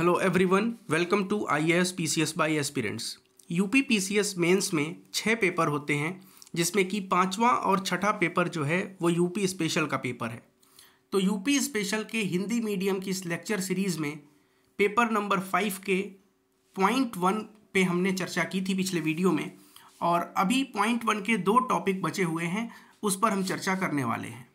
hello everyone welcome to I S P C S by aspirants UP P C S mains में छः paper होते हैं जिसमें कि पांचवा और छठा पेपर जो है वो यूपी स्पेशल का पेपर है तो यूपी स्पेशल के हिंदी मीडियम की इस लेक्चर सीरीज़ में पेपर नंबर फाइव के पॉइंट वन पे हमने चर्चा की थी पिछले वीडियो में और अभी पॉइंट वन के दो टॉपिक बचे हुए हैं उस पर हम चर्चा करने वाले हैं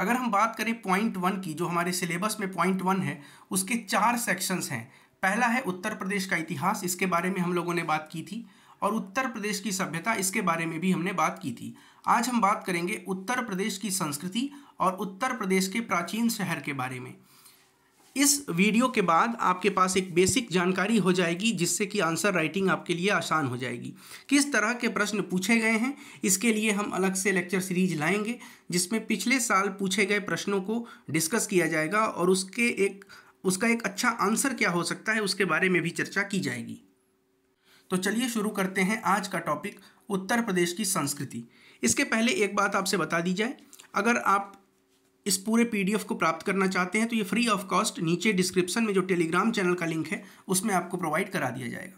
अगर हम बात करें पॉइंट वन की जो हमारे सिलेबस में पॉइंट वन है उसके चार सेक्शंस हैं पहला है उत्तर प्रदेश का इतिहास इसके बारे में हम लोगों ने बात की थी और उत्तर प्रदेश की सभ्यता इसके बारे में भी हमने बात की थी आज हम बात करेंगे उत्तर प्रदेश की संस्कृति और उत्तर प्रदेश के प्राचीन शहर के बारे में इस वीडियो के बाद आपके पास एक बेसिक जानकारी हो जाएगी जिससे कि आंसर राइटिंग आपके लिए आसान हो जाएगी किस तरह के प्रश्न पूछे गए हैं इसके लिए हम अलग से लेक्चर सीरीज लाएंगे जिसमें पिछले साल पूछे गए प्रश्नों को डिस्कस किया जाएगा और उसके एक उसका एक अच्छा आंसर क्या हो सकता है उसके बारे में भी चर्चा की जाएगी तो चलिए शुरू करते हैं आज का टॉपिक उत्तर प्रदेश की संस्कृति इसके पहले एक बात आपसे बता दी जाए अगर आप इस पूरे पीडीएफ को प्राप्त करना चाहते हैं तो ये फ्री ऑफ कॉस्ट नीचे डिस्क्रिप्शन में जो टेलीग्राम चैनल का लिंक है उसमें आपको प्रोवाइड करा दिया जाएगा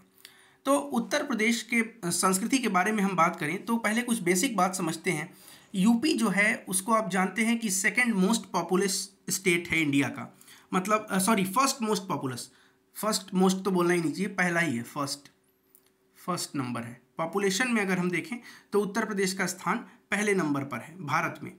तो उत्तर प्रदेश के संस्कृति के बारे में हम बात करें तो पहले कुछ बेसिक बात समझते हैं यूपी जो है उसको आप जानते हैं कि सेकेंड मोस्ट पॉपुलस स्टेट है इंडिया का मतलब sorry first most populous first most तो बोलना ही नहीं चाहिए पहला ही है फर्स्ट फर्स्ट नंबर है पॉपुलेशन में अगर हम देखें तो उत्तर प्रदेश का स्थान पहले नंबर पर है भारत में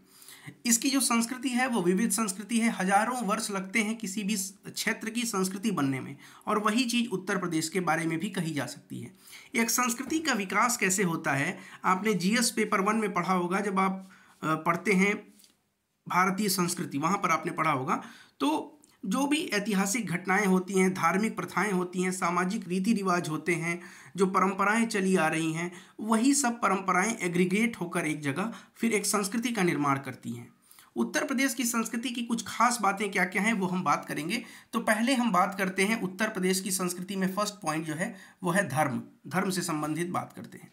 इसकी जो संस्कृति है वो विविध संस्कृति है हजारों वर्ष लगते हैं किसी भी क्षेत्र की संस्कृति बनने में और वही चीज़ उत्तर प्रदेश के बारे में भी कही जा सकती है एक संस्कृति का विकास कैसे होता है आपने जीएस पेपर वन में पढ़ा होगा जब आप पढ़ते हैं भारतीय संस्कृति वहाँ पर आपने पढ़ा होगा तो जो भी ऐतिहासिक घटनाएं होती हैं धार्मिक प्रथाएं होती हैं सामाजिक रीति रिवाज होते हैं जो परंपराएं चली आ रही हैं वही सब परंपराएं एग्रीगेट होकर एक जगह फिर एक संस्कृति का निर्माण करती हैं उत्तर प्रदेश की संस्कृति की कुछ खास बातें क्या क्या हैं वो हम बात करेंगे तो पहले हम बात करते हैं उत्तर प्रदेश की संस्कृति में फर्स्ट पॉइंट जो है वो है धर्म धर्म से संबंधित बात करते हैं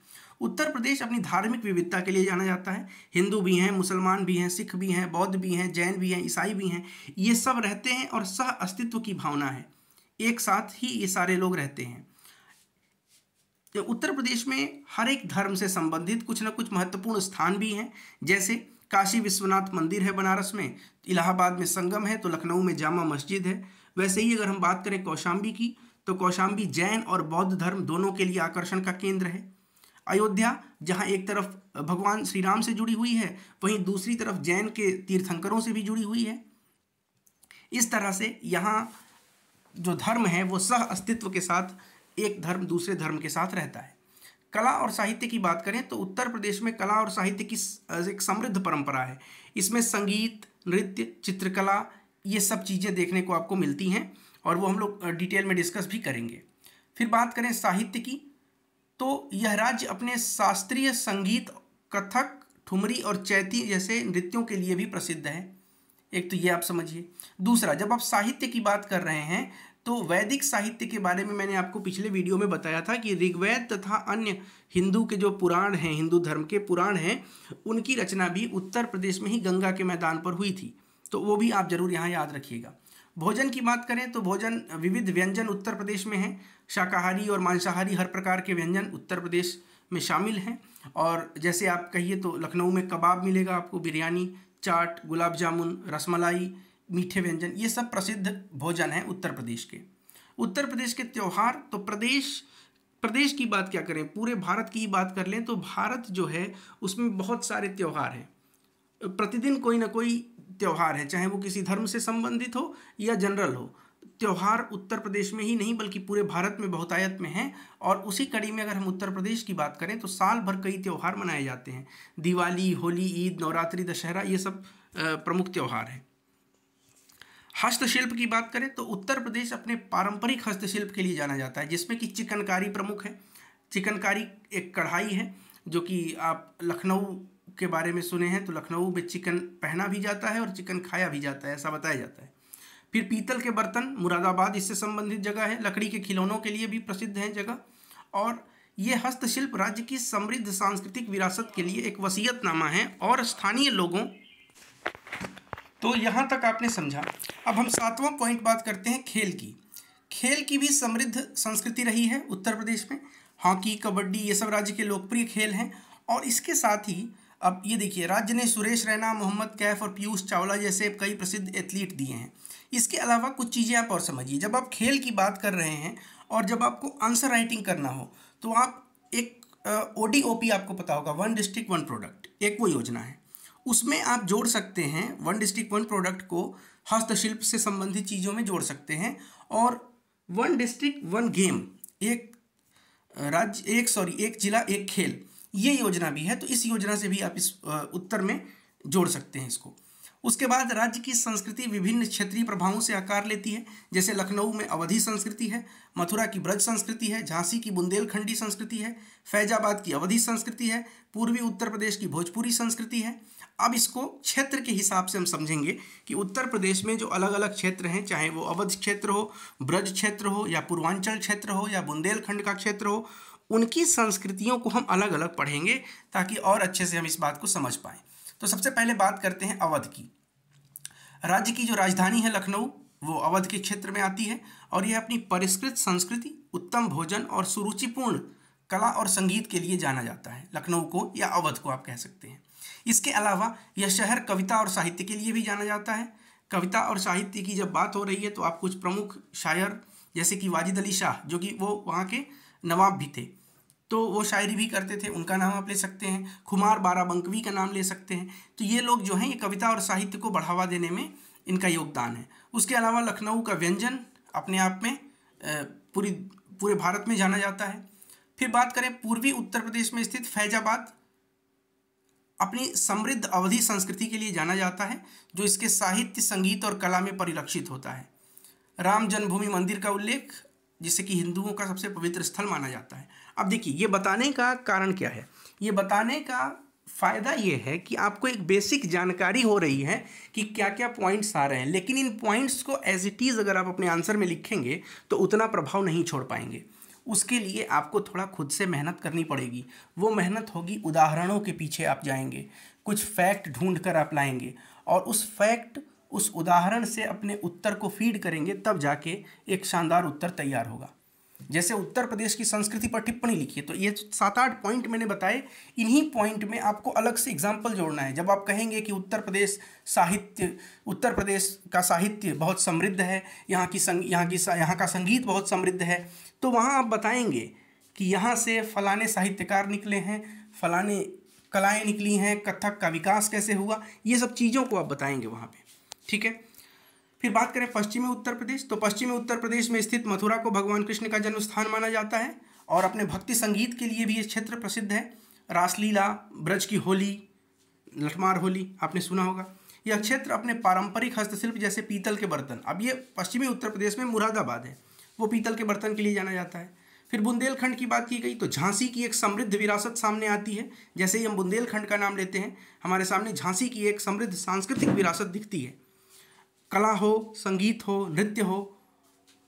उत्तर प्रदेश अपनी धार्मिक विविधता के लिए जाना जाता है हिंदू भी हैं मुसलमान भी हैं सिख भी हैं बौद्ध भी हैं जैन भी हैं ईसाई भी हैं ये सब रहते हैं और सह अस्तित्व की भावना है एक साथ ही ये सारे लोग रहते हैं तो उत्तर प्रदेश में हर एक धर्म से संबंधित कुछ ना कुछ महत्वपूर्ण स्थान भी हैं जैसे काशी विश्वनाथ मंदिर है बनारस में इलाहाबाद में संगम है तो लखनऊ में जामा मस्जिद है वैसे ही अगर हम बात करें कौशाम्बी की तो कौशाम्बी जैन और बौद्ध धर्म दोनों के लिए आकर्षण का केंद्र है अयोध्या जहाँ एक तरफ भगवान श्री राम से जुड़ी हुई है वहीं दूसरी तरफ जैन के तीर्थंकरों से भी जुड़ी हुई है इस तरह से यहाँ जो धर्म है वो सह अस्तित्व के साथ एक धर्म दूसरे धर्म के साथ रहता है कला और साहित्य की बात करें तो उत्तर प्रदेश में कला और साहित्य की एक समृद्ध परंपरा है इसमें संगीत नृत्य चित्रकला ये सब चीज़ें देखने को आपको मिलती हैं और वो हम लोग डिटेल में डिस्कस भी करेंगे फिर बात करें साहित्य की तो यह राज्य अपने शास्त्रीय संगीत कथक ठुमरी और चैती जैसे नृत्यों के लिए भी प्रसिद्ध है एक तो ये आप समझिए दूसरा जब आप साहित्य की बात कर रहे हैं तो वैदिक साहित्य के बारे में मैंने आपको पिछले वीडियो में बताया था कि ऋग्वेद तथा अन्य हिंदू के जो पुराण हैं हिंदू धर्म के पुराण हैं उनकी रचना भी उत्तर प्रदेश में ही गंगा के मैदान पर हुई थी तो वो भी आप जरूर यहाँ याद रखिएगा भोजन की बात करें तो भोजन विविध व्यंजन उत्तर प्रदेश में हैं शाकाहारी और मांसाहारी हर प्रकार के व्यंजन उत्तर प्रदेश में शामिल हैं और जैसे आप कहिए तो लखनऊ में कबाब मिलेगा आपको बिरयानी चाट गुलाब जामुन रसमलाई मीठे व्यंजन ये सब प्रसिद्ध भोजन है उत्तर प्रदेश के उत्तर प्रदेश के त्यौहार तो प्रदेश प्रदेश की बात क्या करें पूरे भारत की बात कर लें तो भारत जो है उसमें बहुत सारे त्यौहार हैं प्रतिदिन कोई ना कोई त्यौहार है चाहे वो किसी धर्म से संबंधित हो या जनरल हो त्यौहार उत्तर प्रदेश में ही नहीं बल्कि पूरे भारत में बहुतायत में हैं और उसी कड़ी में अगर हम उत्तर प्रदेश की बात करें तो साल भर कई त्यौहार मनाए जाते हैं दिवाली होली ईद नवरात्रि दशहरा ये सब प्रमुख त्यौहार हैं हस्तशिल्प की बात करें तो उत्तर प्रदेश अपने पारंपरिक हस्तशिल्प के लिए जाना जाता है जिसमें कि चिकनकारी प्रमुख है चिकनकारी एक कढ़ाई है जो कि आप लखनऊ के बारे में सुने हैं तो लखनऊ में चिकन पहना भी जाता है और चिकन खाया भी जाता है ऐसा बताया जाता है फिर पीतल के बर्तन मुरादाबाद इससे संबंधित जगह है लकड़ी के खिलौनों के लिए भी प्रसिद्ध हैं जगह और ये हस्तशिल्प राज्य की समृद्ध सांस्कृतिक विरासत के लिए एक वसीयतनामा है और स्थानीय लोगों तो यहाँ तक आपने समझा अब हम सातवां पॉइंट बात करते हैं खेल की खेल की भी समृद्ध संस्कृति रही है उत्तर प्रदेश में हॉकी कबड्डी ये सब राज्य के लोकप्रिय खेल हैं और इसके साथ ही अब ये देखिए राज्य ने सुरेश रैना मोहम्मद कैफ और पीयूष चावला जैसे कई प्रसिद्ध एथलीट दिए हैं इसके अलावा कुछ चीज़ें आप और समझिए जब आप खेल की बात कर रहे हैं और जब आपको आंसर राइटिंग करना हो तो आप एक ओ डी ओ पी आपको पता होगा वन डिस्ट्रिक्ट वन प्रोडक्ट एक वो योजना है उसमें आप जोड़ सकते हैं वन डिस्ट्रिक्ट वन प्रोडक्ट को हस्तशिल्प से संबंधित चीज़ों में जोड़ सकते हैं और वन डिस्ट्रिक्ट वन गेम एक राज्य एक सॉरी एक जिला एक खेल ये योजना भी है तो इस योजना से भी आप इस उत्तर में जोड़ सकते हैं इसको उसके बाद राज्य की संस्कृति विभिन्न क्षेत्रीय प्रभावों से आकार लेती है जैसे लखनऊ में अवधि संस्कृति है मथुरा की ब्रज संस्कृति है झांसी की बुंदेलखंडी संस्कृति है फैजाबाद की अवधि संस्कृति है पूर्वी उत्तर प्रदेश की भोजपुरी संस्कृति है अब इसको क्षेत्र के हिसाब से हम समझेंगे कि उत्तर प्रदेश में जो अलग अलग क्षेत्र हैं चाहे वो अवध क्षेत्र हो ब्रज क्षेत्र हो या पूर्वांचल क्षेत्र हो या बुंदेलखंड का क्षेत्र हो उनकी संस्कृतियों को हम अलग अलग पढ़ेंगे ताकि और अच्छे से हम इस बात को समझ पाएं तो सबसे पहले बात करते हैं अवध की राज्य की जो राजधानी है लखनऊ वो अवध के क्षेत्र में आती है और यह अपनी परिष्कृत संस्कृति उत्तम भोजन और सुरुचिपूर्ण कला और संगीत के लिए जाना जाता है लखनऊ को या अवध को आप कह सकते हैं इसके अलावा यह शहर कविता और साहित्य के लिए भी जाना जाता है कविता और साहित्य की जब बात हो रही है तो आप कुछ प्रमुख शायर जैसे कि वाजिद अली शाह जो कि वो वहाँ के नवाब भी थे तो वो शायरी भी करते थे उनका नाम आप ले सकते हैं खुमार बारा बंकवी का नाम ले सकते हैं तो ये लोग जो हैं ये कविता और साहित्य को बढ़ावा देने में इनका योगदान है उसके अलावा लखनऊ का व्यंजन अपने आप में पूरी पूरे भारत में जाना जाता है फिर बात करें पूर्वी उत्तर प्रदेश में स्थित फैजाबाद अपनी समृद्ध अवधि संस्कृति के लिए जाना जाता है जो इसके साहित्य संगीत और कला में परिलक्षित होता है राम जन्मभूमि मंदिर का उल्लेख जिसे कि हिंदुओं का सबसे पवित्र स्थल माना जाता है अब देखिए ये बताने का कारण क्या है ये बताने का फ़ायदा ये है कि आपको एक बेसिक जानकारी हो रही है कि क्या क्या पॉइंट्स आ रहे हैं लेकिन इन पॉइंट्स को एज इट इज़ अगर आप अपने आंसर में लिखेंगे तो उतना प्रभाव नहीं छोड़ पाएंगे उसके लिए आपको थोड़ा खुद से मेहनत करनी पड़ेगी वो मेहनत होगी उदाहरणों के पीछे आप जाएंगे कुछ फैक्ट ढूंढ कर आप लाएंगे और उस फैक्ट उस उदाहरण से अपने उत्तर को फीड करेंगे तब जाके एक शानदार उत्तर तैयार होगा जैसे उत्तर प्रदेश की संस्कृति पर टिप्पणी लिखिए तो ये सात आठ पॉइंट मैंने बताए इन्हीं पॉइंट में आपको अलग से एग्जाम्पल जोड़ना है जब आप कहेंगे कि उत्तर प्रदेश साहित्य उत्तर प्रदेश का साहित्य बहुत समृद्ध है यहाँ की संग यहाँ की यहाँ का संगीत बहुत समृद्ध है तो वहाँ आप बताएंगे कि यहाँ से फलाने साहित्यकार निकले हैं फलाने कलाएँ निकली हैं कथक का विकास कैसे हुआ ये सब चीज़ों को आप बताएंगे वहाँ पर ठीक है फिर बात करें पश्चिमी उत्तर प्रदेश तो पश्चिमी उत्तर प्रदेश में स्थित मथुरा को भगवान कृष्ण का जन्म स्थान माना जाता है और अपने भक्ति संगीत के लिए भी ये क्षेत्र प्रसिद्ध है रासलीला ब्रज की होली लठमार होली आपने सुना होगा यह क्षेत्र अपने पारंपरिक हस्तशिल्प जैसे पीतल के बर्तन अब ये पश्चिमी उत्तर प्रदेश में मुरादाबाद है वो पीतल के बर्तन के लिए जाना जाता है फिर बुंदेलखंड की बात की गई तो झांसी की एक समृद्ध विरासत सामने आती है जैसे ही हम बुंदेलखंड का नाम लेते हैं हमारे सामने झांसी की एक समृद्ध सांस्कृतिक विरासत दिखती है कला हो संगीत हो नृत्य हो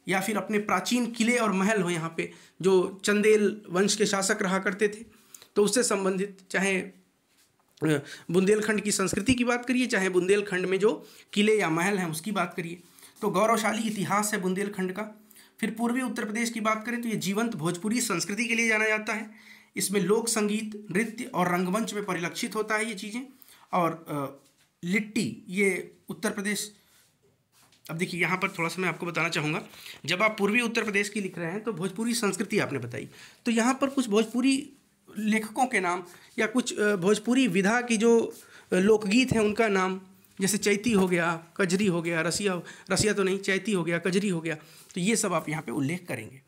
या फिर अपने प्राचीन किले और महल हो यहाँ पे जो चंदेल वंश के शासक रहा करते थे तो उससे संबंधित चाहे बुंदेलखंड की संस्कृति की बात करिए चाहे बुंदेलखंड में जो किले या महल हैं उसकी बात करिए तो गौरवशाली इतिहास है बुंदेलखंड का फिर पूर्वी उत्तर प्रदेश की बात करें तो ये जीवंत भोजपुरी संस्कृति के लिए जाना जाता है इसमें लोक संगीत नृत्य और रंगमंच में परिलक्षित होता है ये चीज़ें और लिट्टी ये उत्तर प्रदेश अब देखिए यहाँ पर थोड़ा सा मैं आपको बताना चाहूँगा जब आप पूर्वी उत्तर प्रदेश की लिख रहे हैं तो भोजपुरी संस्कृति आपने बताई तो यहाँ पर कुछ भोजपुरी लेखकों के नाम या कुछ भोजपुरी विधा की जो लोकगीत हैं उनका नाम जैसे चैती हो गया कजरी हो गया रसिया रसिया तो नहीं चैती हो गया कजरी हो गया तो ये सब आप यहाँ पे उल्लेख करेंगे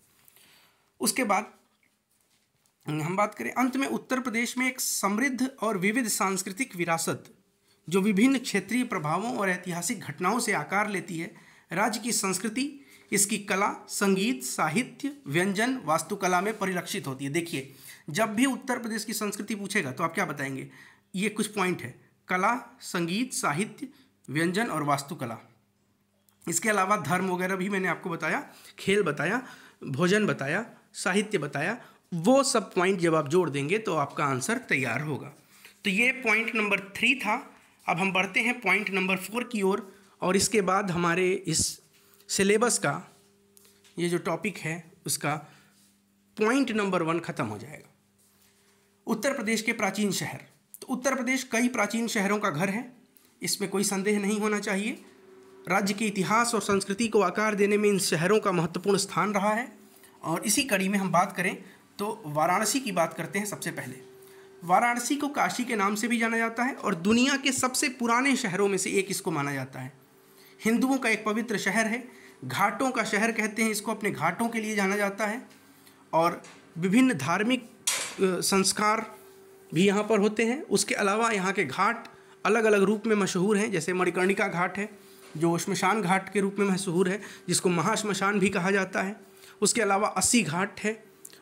उसके बाद हम बात करें अंत में उत्तर प्रदेश में एक समृद्ध और विविध सांस्कृतिक विरासत जो विभिन्न क्षेत्रीय प्रभावों और ऐतिहासिक घटनाओं से आकार लेती है राज्य की संस्कृति इसकी कला संगीत साहित्य व्यंजन वास्तुकला में परिलक्षित होती है देखिए जब भी उत्तर प्रदेश की संस्कृति पूछेगा तो आप क्या बताएंगे ये कुछ पॉइंट है कला संगीत साहित्य व्यंजन और वास्तुकला इसके अलावा धर्म वगैरह भी मैंने आपको बताया खेल बताया भोजन बताया साहित्य बताया वो सब पॉइंट जब आप जोड़ देंगे तो आपका आंसर तैयार होगा तो ये पॉइंट नंबर थ्री था अब हम बढ़ते हैं पॉइंट नंबर फोर की ओर और, और इसके बाद हमारे इस सिलेबस का ये जो टॉपिक है उसका पॉइंट नंबर वन ख़त्म हो जाएगा उत्तर प्रदेश के प्राचीन शहर तो उत्तर प्रदेश कई प्राचीन शहरों का घर है इसमें कोई संदेह नहीं होना चाहिए राज्य के इतिहास और संस्कृति को आकार देने में इन शहरों का महत्वपूर्ण स्थान रहा है और इसी कड़ी में हम बात करें तो वाराणसी की बात करते हैं सबसे पहले वाराणसी को काशी के नाम से भी जाना जाता है और दुनिया के सबसे पुराने शहरों में से एक इसको माना जाता है हिंदुओं का एक पवित्र शहर है घाटों का शहर कहते हैं इसको अपने घाटों के लिए जाना जाता है और विभिन्न धार्मिक संस्कार भी यहाँ पर होते हैं उसके अलावा यहाँ के घाट अलग अलग रूप में मशहूर हैं जैसे मणिकर्णिका घाट है जो शमशान घाट के रूप में मशहूर है जिसको महाश्मशान भी कहा जाता है उसके अलावा अस्सी घाट है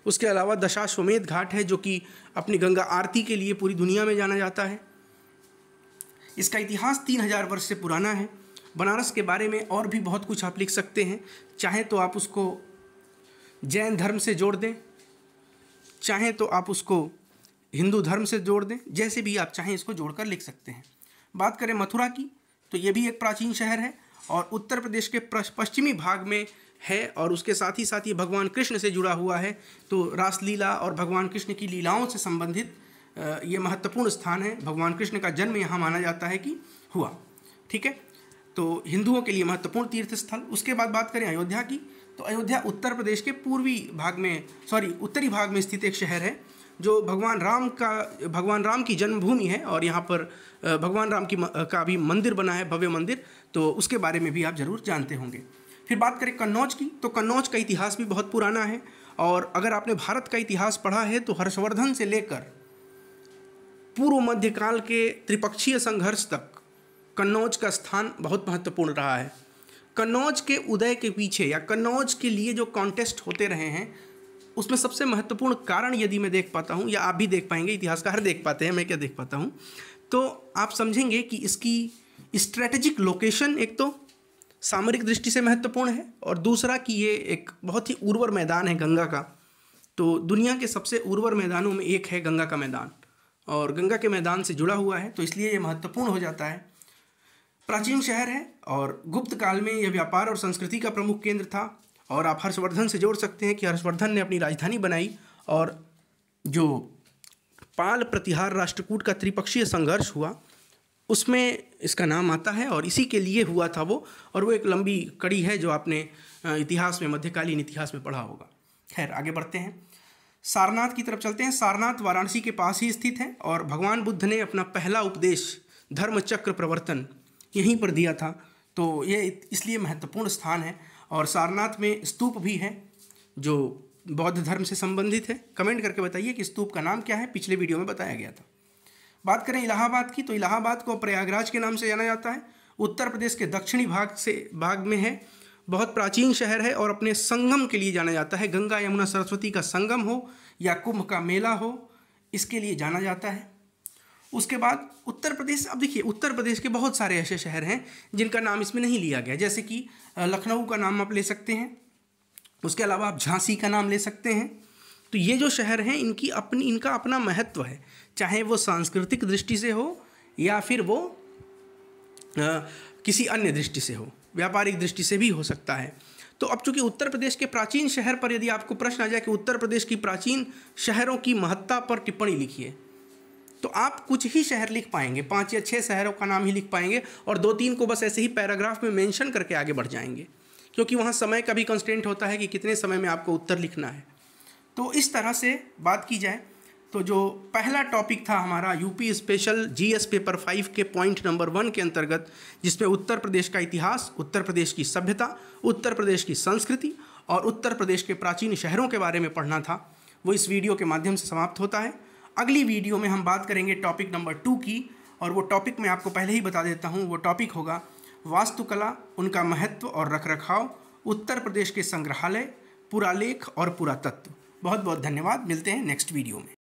उसके अलावा दशाश्वमेध घाट है जो कि अपनी गंगा आरती के लिए पूरी दुनिया में जाना जाता है इसका इतिहास तीन हजार वर्ष से पुराना है बनारस के बारे में और भी बहुत कुछ आप लिख सकते हैं चाहे तो आप उसको जैन धर्म से जोड़ दें चाहें तो आप उसको हिंदू धर्म से जोड़ दें जैसे भी आप चाहें इसको जोड़कर लिख सकते हैं बात करें मथुरा की तो ये भी एक प्राचीन शहर है और उत्तर प्रदेश के पश्चिमी भाग में है और उसके साथ ही साथ ये भगवान कृष्ण से जुड़ा हुआ है तो रासलीला और भगवान कृष्ण की लीलाओं से संबंधित ये महत्वपूर्ण स्थान है भगवान कृष्ण का जन्म यहाँ माना जाता है कि हुआ ठीक है तो हिंदुओं के लिए महत्वपूर्ण तीर्थ स्थल उसके बाद बात करें अयोध्या की तो अयोध्या उत्तर प्रदेश के पूर्वी भाग में सॉरी उत्तरी भाग में स्थित एक शहर है जो भगवान राम का भगवान राम की जन्मभूमि है और यहाँ पर भगवान राम की का भी मंदिर बना है भव्य मंदिर तो उसके बारे में भी आप ज़रूर जानते होंगे फिर बात करें कन्नौज की तो कन्नौज का इतिहास भी बहुत पुराना है और अगर आपने भारत का इतिहास पढ़ा है तो हर्षवर्धन से लेकर पूर्व मध्यकाल के त्रिपक्षीय संघर्ष तक कन्नौज का स्थान बहुत महत्वपूर्ण रहा है कन्नौज के उदय के पीछे या कन्नौज के लिए जो कॉन्टेस्ट होते रहे हैं उसमें सबसे महत्वपूर्ण कारण यदि मैं देख पाता हूँ या आप भी देख पाएंगे इतिहासकार देख पाते हैं मैं क्या देख पाता हूँ तो आप समझेंगे कि इसकी स्ट्रेटेजिक लोकेशन एक तो सामरिक दृष्टि से महत्वपूर्ण है और दूसरा कि ये एक बहुत ही उर्वर मैदान है गंगा का तो दुनिया के सबसे उर्वर मैदानों में एक है गंगा का मैदान और गंगा के मैदान से जुड़ा हुआ है तो इसलिए ये महत्वपूर्ण हो जाता है प्राचीन शहर है और गुप्त काल में यह व्यापार और संस्कृति का प्रमुख केंद्र था और आप हर्षवर्धन से जोड़ सकते हैं कि हर्षवर्धन ने अपनी राजधानी बनाई और जो पाल प्रतिहार राष्ट्रकूट का त्रिपक्षीय संघर्ष हुआ उसमें इसका नाम आता है और इसी के लिए हुआ था वो और वो एक लंबी कड़ी है जो आपने इतिहास में मध्यकालीन इतिहास में पढ़ा होगा खैर आगे बढ़ते हैं सारनाथ की तरफ चलते हैं सारनाथ वाराणसी के पास ही स्थित है और भगवान बुद्ध ने अपना पहला उपदेश धर्म चक्र प्रवर्तन यहीं पर दिया था तो ये इसलिए महत्वपूर्ण स्थान है और सारनाथ में स्तूप भी है जो बौद्ध धर्म से संबंधित है कमेंट करके बताइए कि स्तूप का नाम क्या है पिछले वीडियो में बताया गया था बात करें इलाहाबाद की तो इलाहाबाद को प्रयागराज के नाम से जाना जाता है उत्तर प्रदेश के दक्षिणी भाग से भाग में है बहुत प्राचीन शहर है और अपने संगम के लिए जाना जाता है गंगा यमुना सरस्वती का संगम हो या कुंभ का मेला हो इसके लिए जाना जाता है उसके बाद उत्तर प्रदेश अब देखिए उत्तर प्रदेश के बहुत सारे ऐसे शहर हैं जिनका नाम इसमें नहीं लिया गया जैसे कि लखनऊ का नाम आप ले सकते हैं उसके अलावा आप झांसी का नाम ले सकते हैं तो ये जो शहर हैं इनकी अपनी इनका अपना महत्व है चाहे वो सांस्कृतिक दृष्टि से हो या फिर वो आ, किसी अन्य दृष्टि से हो व्यापारिक दृष्टि से भी हो सकता है तो अब चूंकि उत्तर प्रदेश के प्राचीन शहर पर यदि आपको प्रश्न आ जाए कि उत्तर प्रदेश की प्राचीन शहरों की महत्ता पर टिप्पणी लिखिए तो आप कुछ ही शहर लिख पाएंगे पाँच या छः शहरों का नाम ही लिख पाएंगे और दो तीन को बस ऐसे ही पैराग्राफ में मेंशन करके आगे बढ़ जाएंगे क्योंकि वहाँ समय का भी कंस्टेंट होता है कि कितने समय में आपको उत्तर लिखना है तो इस तरह से बात की जाए तो जो पहला टॉपिक था हमारा UP special GS paper five के पॉइंट नंबर वन के अंतर्गत जिसमें उत्तर प्रदेश का इतिहास उत्तर प्रदेश की सभ्यता उत्तर प्रदेश की संस्कृति और उत्तर प्रदेश के प्राचीन शहरों के बारे में पढ़ना था वो इस वीडियो के माध्यम से समाप्त होता है अगली वीडियो में हम बात करेंगे टॉपिक नंबर टू की और वो टॉपिक मैं आपको पहले ही बता देता हूँ वो टॉपिक होगा वास्तुकला उनका महत्व और रखरखाव उत्तर प्रदेश के संग्रहालय पुरालेख और पुरातत्व बहुत बहुत धन्यवाद मिलते हैं नेक्स्ट वीडियो में